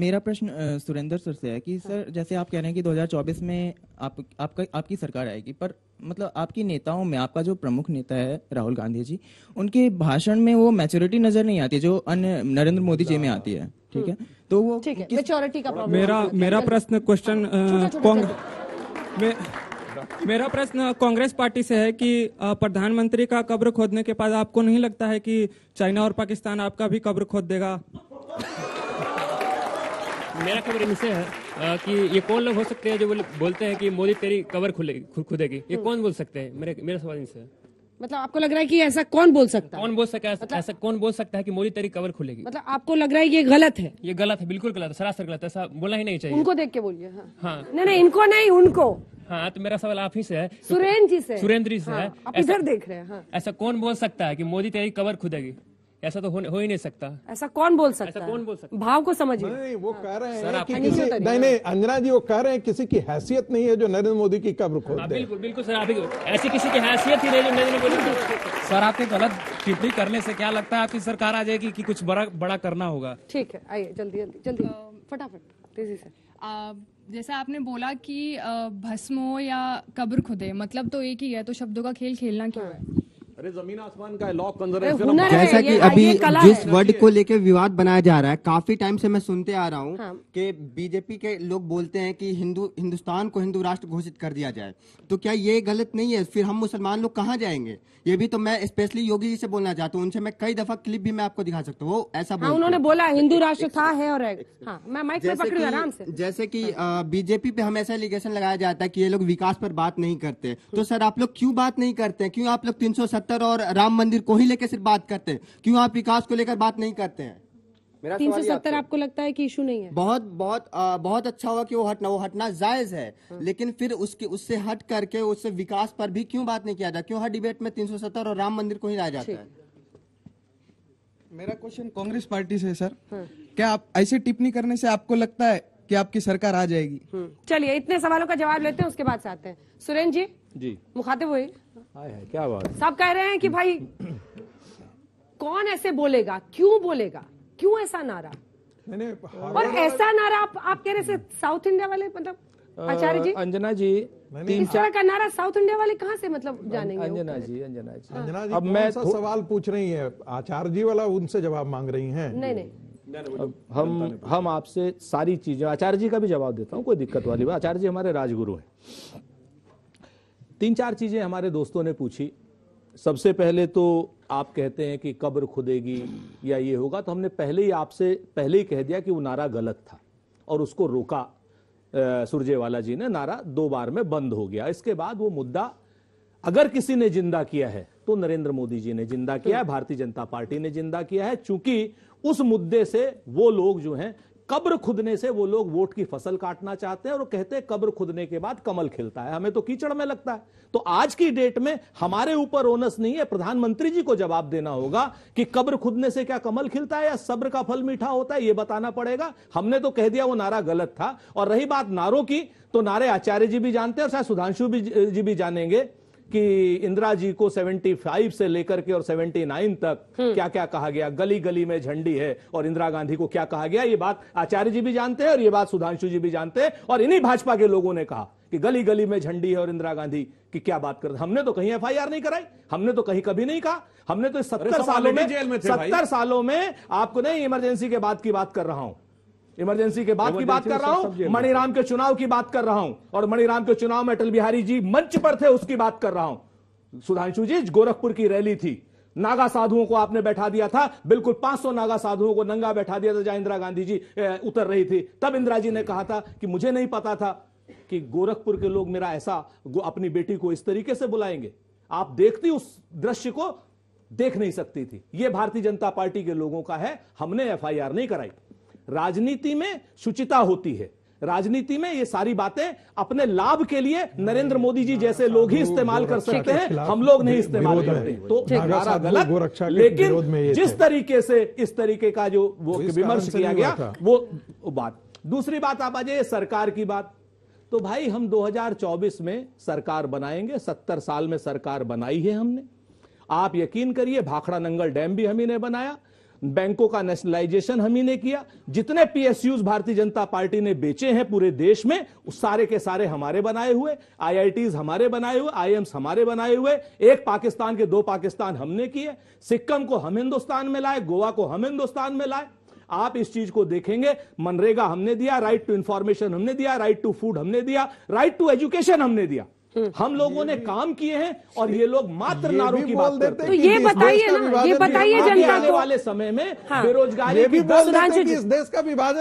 मेरा प्रश्न सुरेंद्र सर से है कि सर जैसे आप कह रहे हैं कि 2024 में आप आपका आपकी सरकार आएगी पर मतलब आपकी नेताओं में आपका जो प्रमुख नेता है राहुल गांधी जी उनके भाषण में वो मेच्योरिटी नजर नहीं आती जो अन्य नरेंद्र मोदी जी में आती है ठीक है हम्म। तो वो मेच्योरिटी का मेरा मेरा प्रश्न क्वेश्चन मेरा प्रश्न कांग्रेस पार्टी से है कि प्रधानमंत्री का कब्र खोदने के बाद आपको नहीं लगता है कि चाइना और पाकिस्तान आपका भी कब्र खोद देगा मेरा खबर इनसे है कि ये कौन लोग हो सकते हैं जो बोलते हैं कि मोदी तेरी कवर खुलेगी खुदेगी ये कौन बोल सकते हैं मेरे मेरा सवाल इनसे है मतलब आपको लग रहा है कि ऐसा कौन बोल सकता है कौन बोल है मतलब, ऐसा कौन बोल सकता है कि मोदी तेरी कवर खुलेगी मतलब आपको लग रहा है ये गलत है ये गलत है बिल्कुल गलत है सरासर गलत है ऐसा बोला ही नहीं चाहिए उनको देख के बोलिए हाँ, हाँ नहीं नहीं इनको नहीं उनको हाँ तो मेरा सवाल आप ही से है सुरेंद्र जी से सुरेंद्र जी से है हाँ, आप इधर देख रहे हैं हाँ। ऐसा कौन बोल सकता है की मोदी तेरी कवर खुदेगी ऐसा तो हो, हो ही नहीं सकता ऐसा कौन बोल सकता ऐसा कौन बोल सकता भाव को समझिए वो हाँ। कह रहे हैं कि किसी नहीं नहीं अंजना जी वो कह रहे हैं किसी की हैसियत नहीं है जो नरेंद्र मोदी की कब्र खोद हाँ, दे बिल्कुल बिल्कुल सर आपकी ऐसी किसी की हैसियत ही नहीं जो नरेंद्र मोदी सर आपके गलत टिप्पणी करने से क्या लगता है आपकी सरकार आ जाएगी कि कुछ बड़ा बड़ा करना होगा ठीक है आइए जल्दी जल्दी जल्दी फटाफट तेजी से जैसा आपने बोला कि भस्मो या कब्र खुदे मतलब तो एक ही है तो शब्दों का खेल खेलना क्यों है जैसा कि अभी जिस वर्ड को लेकर विवाद बनाया जा रहा है काफी टाइम से मैं सुनते आ रहा हूँ हाँ। कि बीजेपी के लोग बोलते हैं कि हिंदू हिंदुस्तान को हिंदू राष्ट्र घोषित कर दिया जाए तो क्या ये गलत नहीं है फिर हम मुसलमान लोग कहाँ जाएंगे ये भी तो मैं स्पेशली योगी जी से बोलना चाहता हूँ उनसे मैं कई दफा क्लिप भी मैं आपको दिखा सकता हूँ वो ऐसा हाँ, उन्होंने बोला हिंदू राष्ट्र था है और हाँ, जैसे की हाँ। बीजेपी पे हमेशा एलिगेशन लगाया जाता है की ये लोग विकास पर बात नहीं करते तो सर आप लोग क्यूँ बात नहीं करते क्यों आप लोग तीन सेंटर और राम मंदिर को ही लेकर सिर्फ बात करते हैं क्यों आप विकास को लेकर बात नहीं करते हैं तीन सौ सत्तर आपको लगता है कि इशू नहीं है बहुत बहुत आ, बहुत अच्छा हुआ कि वो हटना वो हटना जायज है हाँ। लेकिन फिर उसके उससे हट करके उससे विकास पर भी क्यों बात नहीं किया जाता क्यों हर डिबेट में तीन सौ सत्तर और राम मंदिर को ही लाया जाता है मेरा क्वेश्चन कांग्रेस पार्टी से सर हाँ। क्या आप ऐसे टिप्पणी करने से आपको लगता है कि आपकी सरकार आ जाएगी हाँ। चलिए इतने सवालों का जवाब लेते हैं उसके बाद से आते हैं सुरेंद्र जी जी मुखातिब हुई क्या बात सब कह रहे हैं कि भाई कौन ऐसे बोलेगा क्यों बोलेगा क्यों ऐसा नारा और ऐसा नारा आप आप कह रहे से साउथ इंडिया वाले मतलब आचार्य जी अंजना जी इस तरह का नारा साउथ इंडिया वाले कहाँ से मतलब अं- जानेंगे अंजना जी अंजना जी अंजना जी अब मैं सवाल पूछ रही है आचार्य जी वाला उनसे जवाब मांग रही है नहीं नहीं हम हम आपसे सारी चीजें आचार्य जी का भी जवाब देता हूँ कोई दिक्कत वाली बात आचार्य जी हमारे राजगुरु हैं तीन चार चीजें हमारे दोस्तों ने पूछी सबसे पहले तो आप कहते हैं कि कब्र खुदेगी या ये होगा तो हमने पहले ही आपसे पहले ही कह दिया कि वो नारा गलत था और उसको रोका सुरजेवाला जी ने नारा दो बार में बंद हो गया इसके बाद वो मुद्दा अगर किसी ने जिंदा किया है तो नरेंद्र मोदी जी ने जिंदा किया है तो भारतीय जनता पार्टी ने जिंदा किया है चूंकि उस मुद्दे से वो लोग जो हैं कब्र खुदने से वो लोग वोट की फसल काटना चाहते हैं और कहते हैं कब्र खुदने के बाद कमल खिलता है हमें तो कीचड़ में लगता है तो आज की डेट में हमारे ऊपर ओनस नहीं है प्रधानमंत्री जी को जवाब देना होगा कि कब्र खुदने से क्या कमल खिलता है या सब्र का फल मीठा होता है यह बताना पड़ेगा हमने तो कह दिया वो नारा गलत था और रही बात नारों की तो नारे आचार्य जी भी जानते हैं और शायद सुधांशु जी भी जानेंगे कि इंदिरा जी को 75 से लेकर के और 79 तक हम्म। क्या क्या कहा गया गली गली में झंडी है और इंदिरा गांधी को क्या कहा गया ये बात आचार्य जी भी जानते हैं और ये बात सुधांशु जी भी जानते हैं और इन्हीं भाजपा के लोगों ने कहा कि गली गली में झंडी है और इंदिरा गांधी की क्या बात कर हमने तो कहीं एफ नहीं कराई हमने तो कहीं कभी नहीं कहा हमने तो सत्तर सालों में, में सत्तर सालों में आपको नहीं इमरजेंसी के बाद की बात कर रहा हूं इमरजेंसी के बाद की बात कर रहा हूं मणिराम के चुनाव की बात कर रहा हूं और मणिराम के चुनाव में अटल बिहारी जी मंच पर थे उसकी बात कर रहा हूं सुधांशु जी गोरखपुर की रैली थी नागा साधुओं को आपने बैठा दिया था बिल्कुल 500 नागा साधुओं को नंगा बैठा दिया था जहां इंदिरा गांधी जी उतर रही थी तब इंदिरा जी ने कहा था कि मुझे नहीं पता था कि गोरखपुर के लोग मेरा ऐसा अपनी बेटी को इस तरीके से बुलाएंगे आप देखती उस दृश्य को देख नहीं सकती थी ये भारतीय जनता पार्टी के लोगों का है हमने एफ नहीं कराई राजनीति में शुचिता होती है राजनीति में ये सारी बातें अपने लाभ के लिए नरेंद्र मोदी जी जैसे लोग ही इस्तेमाल कर सकते हैं हम लोग नहीं इस्तेमाल करते तो अच्छा, गलत लेकिन जिस तरीके से इस तरीके का जो वो विमर्श किया गया वो बात दूसरी बात आप आ जाइए सरकार की बात तो भाई हम 2024 में सरकार बनाएंगे 70 साल में सरकार बनाई है हमने आप यकीन करिए भाखड़ा नंगल डैम भी हम ही ने बनाया बैंकों का नेशनलाइजेशन हम ही ने किया जितने पीएसयूज भारतीय जनता पार्टी ने बेचे हैं पूरे देश में उस सारे के सारे हमारे बनाए हुए आईआईटीज हमारे बनाए हुए आईएम्स हमारे बनाए हुए एक पाकिस्तान के दो पाकिस्तान हमने किए सिक्किम को हम हिंदुस्तान में लाए गोवा को हम हिंदुस्तान में लाए आप इस चीज को देखेंगे मनरेगा हमने दिया राइट टू इंफॉर्मेशन हमने दिया राइट टू फूड हमने दिया राइट टू एजुकेशन हमने दिया हम्म। हम लोगों ने काम किए हैं और ये लोग मात्र नारों की बात करते हैं तो ये बताइए ना ये बताइए जनता को वाले समय में हाँ। बेरोजगारी भी बोल इस देश का विभाजन